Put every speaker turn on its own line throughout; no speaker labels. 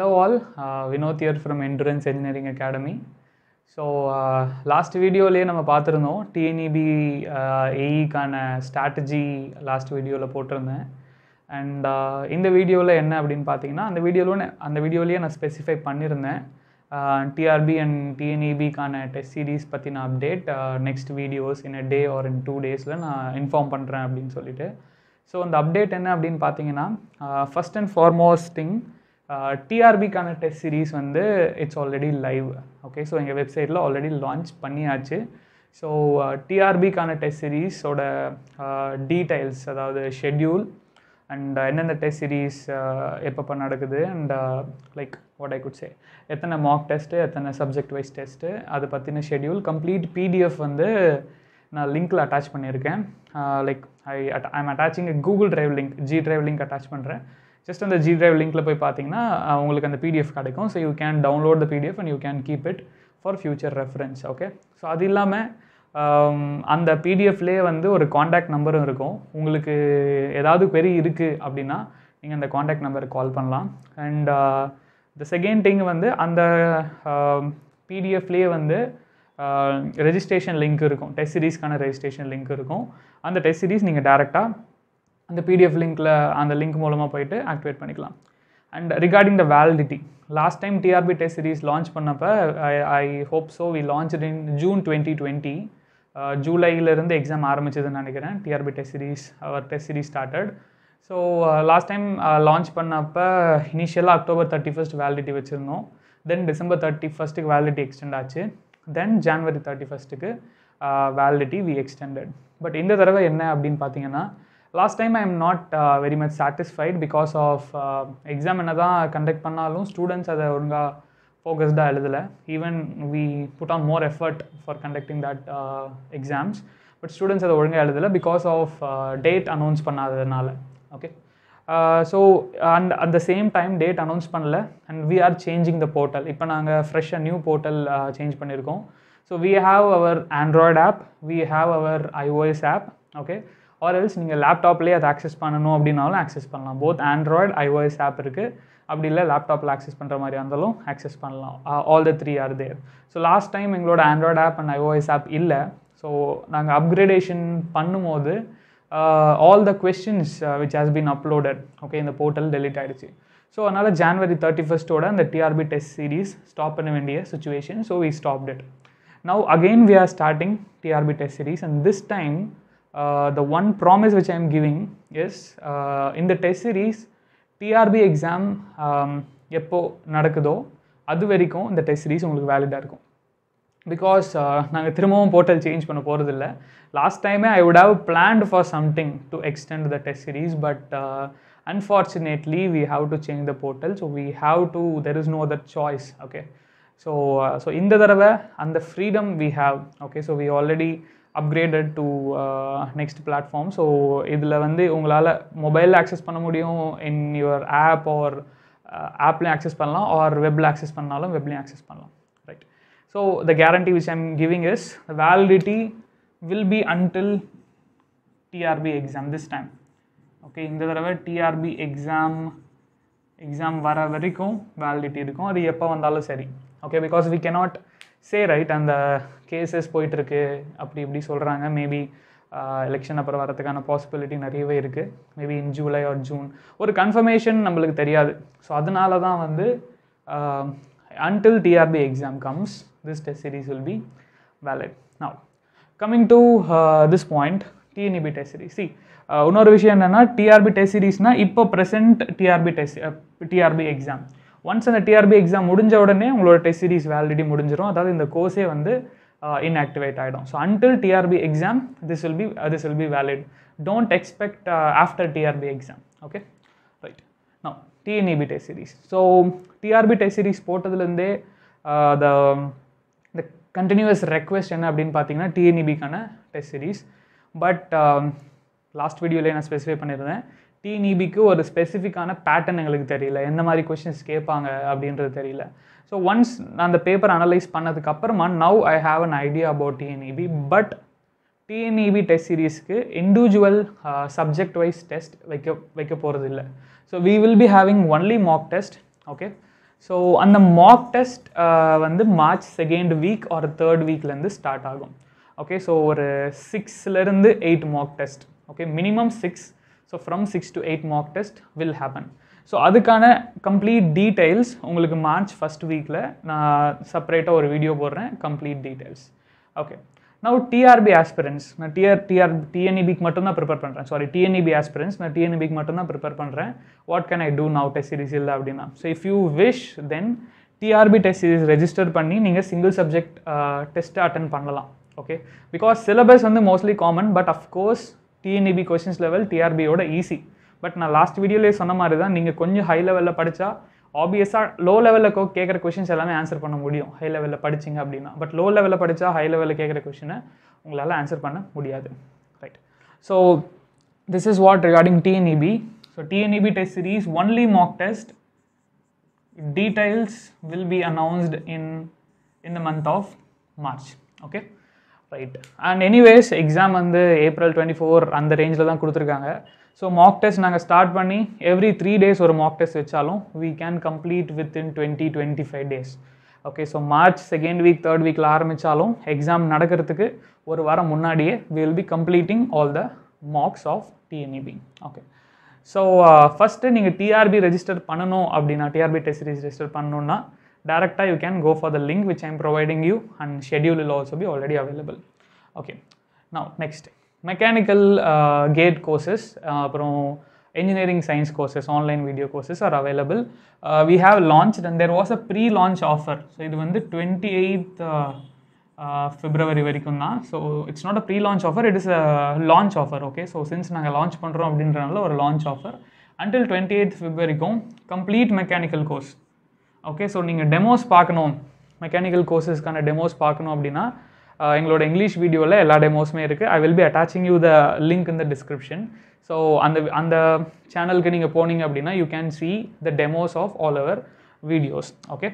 Hello all Vinoth here from from Endurance academy so last வீடியோலேயே நம்ம பார்த்துருந்தோம் டிஎன்இபி ஏஇக்கான e uh, e strategy last வீடியோவில் போட்டிருந்தேன் அண்ட் uh, இந்த வீடியோவில் என்ன அப்படின்னு பார்த்தீங்கன்னா அந்த வீடியோவில் அந்த வீடியோலேயே நான் ஸ்பெசிஃபை பண்ணியிருந்தேன் டிஆர்பி அண்ட் டிஎன்இபிக்கான டெஸ்ட் சீரீஸ் பற்றின update next videos in a day or in two டேஸில் நான் இன்ஃபார்ம் பண்ணுறேன் அப்படின்னு சொல்லிட்டு ஸோ அந்த அப்டேட் என்ன அப்படின்னு பார்த்தீங்கன்னா ஃபஸ்ட் அண்ட் ஃபார்மோஸ்டிங் டிஆர்பிக்கான டெஸ்ட் சீரீஸ் வந்து it's already live okay so எங்கள் வெப்சைட்டில் ஆல்ரெடி லான்ச் பண்ணியாச்சு ஸோ டிஆர்பிக்கான டெஸ்ட் சீரீஸோட டீட்டெயில்ஸ் அதாவது ஷெட்யூல் அண்ட் எந்தெந்த டெஸ்ட் சீரீஸ் எப்பப்போ நடக்குது and like what I could say எத்தனை மார்க் டெஸ்ட்டு எத்தனை சப்ஜெக்ட் வைஸ் டெஸ்ட்டு அது பற்றின ஷெட்யூல் கம்ப்ளீட் பிடிஎஃப் வந்து நான் லிங்க்கில் அட்டாச் பண்ணியிருக்கேன் like I at I am attaching Google drive link G drive link attach பண்ணுறேன் ஜஸ்ட் அந்த ஜி டிரைவ் லிங்க்கில் போய் பார்த்தீங்கன்னா உங்களுக்கு அந்த பிடிஎஃப் கிடைக்கும் so you can download the P D F and you can keep it for future reference okay so அது இல்லாமல் um, அந்த பிடிஎஃப்லேயே வந்து ஒரு காண்டாக்ட் நம்பரும் இருக்கும் உங்களுக்கு ஏதாவது பெரிய இருக்குது அப்படின்னா நீங்கள் அந்த காண்டாக்ட் நம்பருக்கு கால் பண்ணலாம் அண்ட் த செகண்ட் திங் வந்து அந்த பிடிஎஃப்லேயே வந்து ரெஜிஸ்ட்ரேஷன் லிங்க் இருக்கும் டெஸ்ட் சீரீஸ்க்கான ரெஜிஸ்ட்ரேஷன் லிங்க் இருக்கும் அந்த டெஸ்ட் சீரீஸ் நீங்கள் டேரெக்டாக அந்த பிடிஎஃப் லிங்க்கில் அந்த லிங்க் மூலமாக போயிட்டு ஆக்டிவேட் பண்ணிக்கலாம் and regarding the validity last time T R B test series launch பண்ணப்போ I hope so we launch in June twenty twenty ஜூலையிலேருந்து எக்ஸாம் ஆரம்பிச்சதுன்னு நினைக்கிறேன் T R B test series our test series started so last time launch பண்ணப்போ இனிஷியலாக October thirty first validity வச்சுருந்தோம் then December thirty ஃபஸ்ட்டுக்கு validity extend ஆச்சு then January thirty ஃபஸ்ட்டுக்கு validity we extended but இந்த தடவை என்ன அப்படின்னு பார்த்தீங்கன்னா last time I am not very much satisfied because of exam என்ன தான் கண்டக்ட் பண்ணாலும் ஸ்டூடெண்ட்ஸ் அதை ஒழுங்காக ஃபோக்கஸ்டாக எழுதலை even we put on more effort for conducting that exams but students அதை ஒழுங்காக எழுதலை பிகாஸ் ஆஃப் டேட் அனௌன்ஸ் பண்ணாததுனால okay so and at the same time date announce பண்ணல and we are changing the portal இப்போ நாங்கள் ஃப்ரெஷ்ஷாக new portal change பண்ணியிருக்கோம் so we have our Android app we have our iOS app okay or else நீங்கள் லேப்டாப்லேயே அதை access பண்ணணும் அப்படின்னாலும் ஆக்சஸ் பண்ணலாம் போத் ஆண்ட்ராய்டு ஐஓஎஸ் ஆப் இருக்குது அப்படி இல்லை லேப்டாப்பில் ஆக்சஸ் பண்ணுற மாதிரி இருந்தாலும் ஆக்சஸ் பண்ணலாம் all the three are there so last time எங்களோட Android app and iOS app இல்லை ஸோ நாங்கள் அப்கிரேடேஷன் பண்ணும்போது all the questions which has been uploaded okay இந்த போர்ட்டல் டெலிட் ஆகிடுச்சு ஸோ அதனால் ஜான்வரி தேர்ட்டி ஃபஸ்ட்டோட அந்த டிஆர்பி டெஸ்ட் சீரீஸ் ஸ்டாப் பண்ண வேண்டிய situation so we stop it now again we are starting T R B test series and this time the uh, the one promise which I am giving is uh, in the test series T R B exam um, எப்போ நடக்குதோ அது வரைக்கும் இந்த test series உங்களுக்கு வேலிடாக இருக்கும் because uh, நாங்கள் திரும்பவும் portal change பண்ண போகிறதில்ல லாஸ்ட் டைமே I would have planned for something to extend the test series but unfortunately we have to change the portal so we have to there is no other choice okay so so uh, இந்த தடவை அந்த freedom we have okay so we already upgraded to next platform so இதில் வந்து உங்களால் மொபைலில் access பண்ண முடியும் in your app or ஆப்லேயும் ஆக்சஸ் பண்ணலாம் ஆர் வெப்பில் ஆக்சஸ் பண்ணாலும் வெப்லேயும் ஆக்சஸ் பண்ணலாம் right so the guarantee which I'm giving is the validity will be until T R B exam this time okay இந்த தடவை டிஆர்பி எக்ஸாம் எக்ஸாம் வர வரைக்கும் வேலிடிட்டி இருக்கும் அது எப்போ வந்தாலும் சரி okay because we cannot say right அந்த கேசஸ் போயிட்டுருக்கு அப்படி இப்படி சொல்கிறாங்க மேபி எலெக்ஷன் அப்புறம் வரதுக்கான பாசிபிலிட்டி நிறையவே இருக்குது maybe in July or June ஒரு கன்ஃபர்மேஷன் நம்மளுக்கு தெரியாது ஸோ அதனால தான் வந்து until T R B exam comes this test series will be valid now coming to this point T N E B test series சி இன்னொரு விஷயம் என்னென்னா டிஆர்பி டெஸ்ட் சீரீஸ்னால் இப்போ present T R B test T R B exam once அந்த டிஆர்பி எக்ஸாம் முடிஞ்ச உடனே உங்களோட டெஸ்ட் சீரிஸ் வேலிடிட்டி முடிஞ்சிடும் அதாவது இந்த கோர்ஸே வந்து இன்ஆக்டிவேட் ஆகிடும் so until T R B exam this will be this will be valid don't expect after T R B exam okay right no T N E B test series so T R B test series போட்டதுலேருந்தே the இந்த continuous request என்ன அப்படின்னு பார்த்தீங்கன்னா டிஎன்இபிக்கான டெஸ்ட் சீரிஸ் பட் லாஸ்ட் வீடியோவில் நான் specify பண்ணியிருந்தேன் டிநிபிக்கு e ஒரு ஸ்பெசிஃபிக்கான பேட்டர்ன் எங்களுக்கு தெரியல எந்த மாதிரி கொஷின்ஸ் கேட்பாங்க அப்படின்றது தெரியல ஸோ ஒன்ஸ் நான் அந்த பேப்பர் அனலைஸ் பண்ணதுக்கப்புறமா now I have an idea about T N E B but T N E B test சீரீஸ்க்கு இண்டிவிஜுவல் சப்ஜெக்ட் வைஸ் டெஸ்ட் வைக்க வைக்க போகிறது இல்லை so we will be having only mock test okay so அந்த மாக் டெஸ்ட் uh, வந்து March second week or third வீக்லேருந்து start ஆகும் okay so ஒரு சிக்ஸ்லேருந்து eight mock test okay minimum six so from six to eight mark test will happen so அதுக்கான complete details உங்களுக்கு March first வீக்கில் நான் செப்பரேட்டாக ஒரு வீடியோ போடுறேன் கம்ப்ளீட் டீட்டெயில்ஸ் ஓகே நான் e டிஆர்பி ஆஸ்பிரன்ஸ் e நான் டிஆர் டிஆர் டிஎன்இபிக்கு e மட்டும் தான் ப்ரிப்பேர் பண்ணுறேன் சாரி டிஎன்இபி ஆஸ்பிரன்ஸ் நான் டிஎன்இபிக்கு மட்டும்தான் ப்ரிப்பேர் பண்ணுறேன் what can I do now test series இல்லை அப்படின்னா so if you wish then T R B test series register பண்ணி நீங்கள் சிங்கிள் சப்ஜெக்ட் டெஸ்ட்டை அட்டன் பண்ணலாம் ஓகே பிகாஸ் சிலபஸ் வந்து mostly common but of course T N E B questions level டிஆர்பியோட ஈஸி பட் நான் லாஸ்ட் வீடியோலேயே சொன்ன மாதிரி தான் நீங்கள் கொஞ்சம் ஹை லெவலில் படித்தா ஆப்வியஸாக லோ லெவலில் கேட்குற கொஷின்ஸ் எல்லாமே ஆன்சர் பண்ண முடியும் ஹை லெவலில் படிச்சிங்க அப்படின்னா பட் லோ லெவலில் படித்தா ஹை லெவலில் கேட்குற கொஷினை உங்களால் ஆன்சர் பண்ண முடியாது right so this is what regarding T N E B so T N E B test series only mock test details will be announced in in the month of March okay right and anyways exam வந்து April twenty four அந்த ரேஞ்சில் தான் கொடுத்துருக்காங்க so mock test நாங்கள் start பண்ணி every three days ஒரு mock test வச்சாலும் we can complete with in twenty twenty five days okay so March second week third வீக்கில் ஆரம்பித்தாலும் எக்ஸாம் நடக்கிறதுக்கு ஒரு வாரம் முன்னாடியே will be completing all the marks of T N E B okay so first நீங்கள் T R B register பண்ணணும் அப்படின்னா டிஆர்பி டெஸ்ட் சீரிஸ் ரெஜிஸ்டர் பண்ணணுன்னா Directly you can go for the link which I am providing you and schedule will also be already available. Okay, now next mechanical uh, gate courses, uh, engineering science courses, online video courses are available. Uh, we have launched and there was a pre-launch offer. So uh, uh, it was the 28th February வரைக்கும் it's so it's not a pre launch offer it is a launch offer okay so since நாங்கள் launch பண்ணுறோம் அப்படின்றனால ஒரு launch offer until twenty eighth ஃபெப்ரவரிக்கும் complete okay so நீங்கள் demos பார்க்கணும் mechanical கோர்சஸ்க்கான demos பார்க்கணும் அப்படின்னா எங்களோட இங்கிலீஷ் வீடியோவில் எல்லா டெமோஸுமே இருக்குது I will be attaching you the link in the description so அந்த அந்த சேனலுக்கு நீங்கள் போனீங்க அப்படின்னா you can see the demos of all our videos okay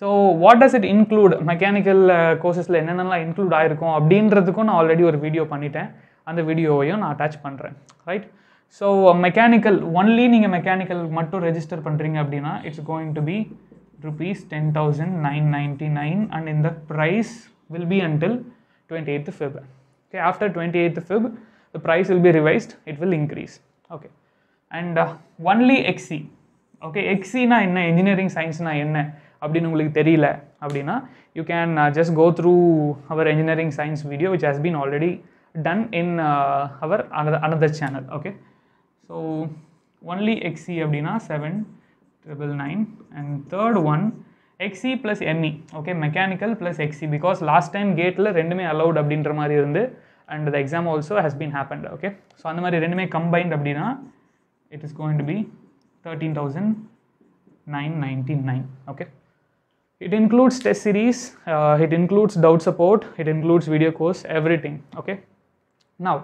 so what does it include mechanical கோர்சஸில் என்னென்னலாம் இன்க்ளூட் ஆகிருக்கும் அப்படின்றதுக்கும் நான் ஆல்ரெடி ஒரு வீடியோ பண்ணிட்டேன் அந்த வீடியோவையும் நான் அட்டாச் பண்ணுறேன் ரைட் ஸோ மெக்கானிக்கல் ஒன்லி நீங்கள் மெக்கானிக்கல் மட்டும் ரெஜிஸ்டர் பண்ணுறீங்க அப்படின்னா it's going to be rupees 10,999 and in the price will be until 28th Feb. Okay, after 28th of Feb, the price will be revised, it will increase. Okay, and uh, only XC. Okay, XC na enna, engineering science na enna, you can uh, just go through our engineering science video which has been already done in uh, our another channel okay so only xc abdina 7 triple nine and third one xc plus ME okay mechanical plus xc because last time gateல ரெண்டுமே allowed அப்படின்ற mari இருந்து and the exam also has been happened okay so அந்த மாதிரி ரெண்டுமே combined அப்படின்னா it is going to be 13,999 okay it includes test series uh, it includes doubt support it includes video course everything okay now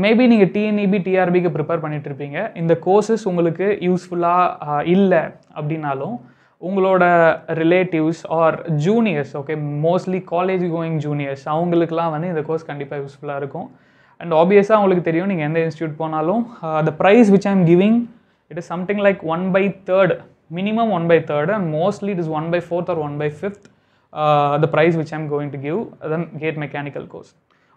maybe uh, நீங்கள் TNEB டிஆர்பிக்கு e prepare பண்ணிகிட்ருப்பீங்க இந்த courses உங்களுக்கு யூஸ்ஃபுல்லாக uh, இல்லை அப்படின்னாலும் உங்களோட relatives or juniors okay mostly college going juniors அவங்களுக்குலாம் வந்து இந்த கோர்ஸ் கண்டிப்பாக யூஸ்ஃபுல்லாக இருக்கும் அண்ட் ஆப்வியஸாக உங்களுக்கு தெரியும் நீங்கள் எந்த இன்ஸ்டியூட் போனாலும் the price which I'm giving it is something like one by third minimum one by third and mostly it is one by fourth or one by fifth the price which I'm going to give then GATE mechanical course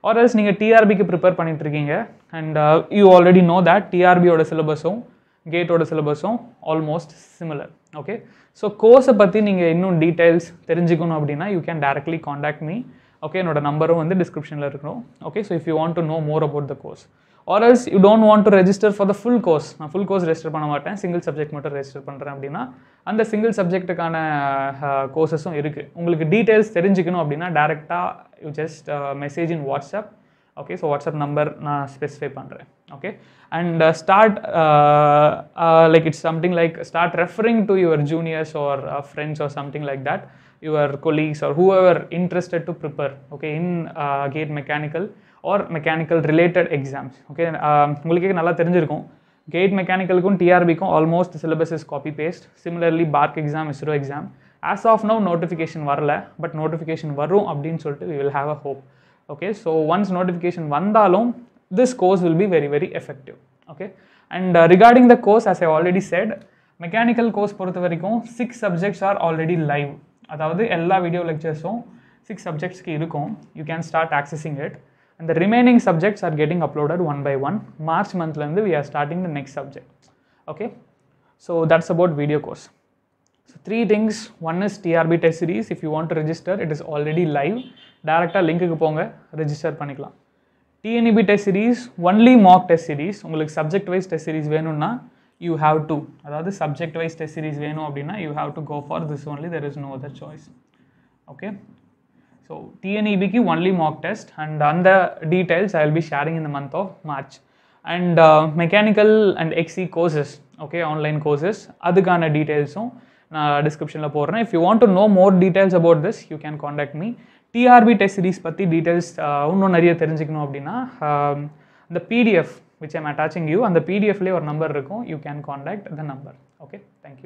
or ES நீங்கள் டிஆர்பிக்கு prepare பண்ணிட்டு இருக்கீங்க and you already know that டிஆர்பியோட சிலபஸும் கேட்டோட சிலபஸும் almost similar okay so கோர்ஸை பற்றி நீங்கள் இன்னும் டீட்டெயில்ஸ் தெரிஞ்சுக்கணும் அப்படின்னா you can directly contact me okay என்னோட நம்பரும் வந்து டிஸ்கிரிப்ஷனில் இருக்கணும் okay so if you want to know more about the course or else you don't want to register for the full course நான் ஃபுல் கோர்ஸ் ரெஜிஸ்டர் பண்ண மாட்டேன் single subject மட்டும் register பண்ணுறேன் அப்படின்னா அந்த சிங்கிள் சப்ஜெக்ட்டுக்கான கோர்சஸும் இருக்குது உங்களுக்கு டீட்டெயில்ஸ் தெரிஞ்சுக்கணும் அப்படின்னா டேரெக்டாக you just message in WhatsApp okay so WhatsApp number நான் ஸ்பெசிஃபை பண்ணுறேன் okay and start like it's something like start referring to your juniors or friends or something like that your colleagues or whoever interested to prepare okay in uh, gate mechanical or mechanical related exams okay உங்களுக்கு நல்லா தெரிஞ்சிருக்கும் GATE மெக்கானிக்கலுக்கும் டிஆர்பிக்கும் almost syllabus is copy paste similarly BARC exam ISRO exam as of no notification வரல but notification வரும் அப்படின்னு சொல்லிட்டு we will have a hope okay so once notification வந்தாலும் this course will be very very effective okay and uh, regarding the course as i already said mechanical course பொறுத்த வரைக்கும் six subjects are already live அதாவது எல்லா video லெக்சர்ஸும் six சப்ஜெக்ட்ஸ்க்கு இருக்கும் you can start accessing it அந்த remaining subjects are getting uploaded one by one March மந்த்லேருந்து we are starting the next subject okay so that's about video course so three things one is TRB test series if you want to register it is already live டேரெக்டாக லிங்க்குக்கு போங்க register பண்ணிக்கலாம் TNEB test series only mock test series உங்களுக்கு subject wise test series வேணும்னா you have to அதாவது subject wise test series வேணும் அப்படின்னா you have to go for this only there is no other choice okay so டிஎன்இபிக்கு only mock test and அந்த details I will be sharing in the month of March and mechanical and XE courses okay online courses அதுக்கான டீட்டெயில்ஸும் நான் டிஸ்கிரிப்ஷனில் போடுறேன் if you want to know more details about this you can contact me TRB test series பற்றி details இன்னும் நிறைய தெரிஞ்சுக்கணும் அப்படின்னா இந்த um, PDF which I'm attaching you அந்த பிடிஎஃப்லேயே ஒரு நம்பர் இருக்கும் you can contact the number okay thank you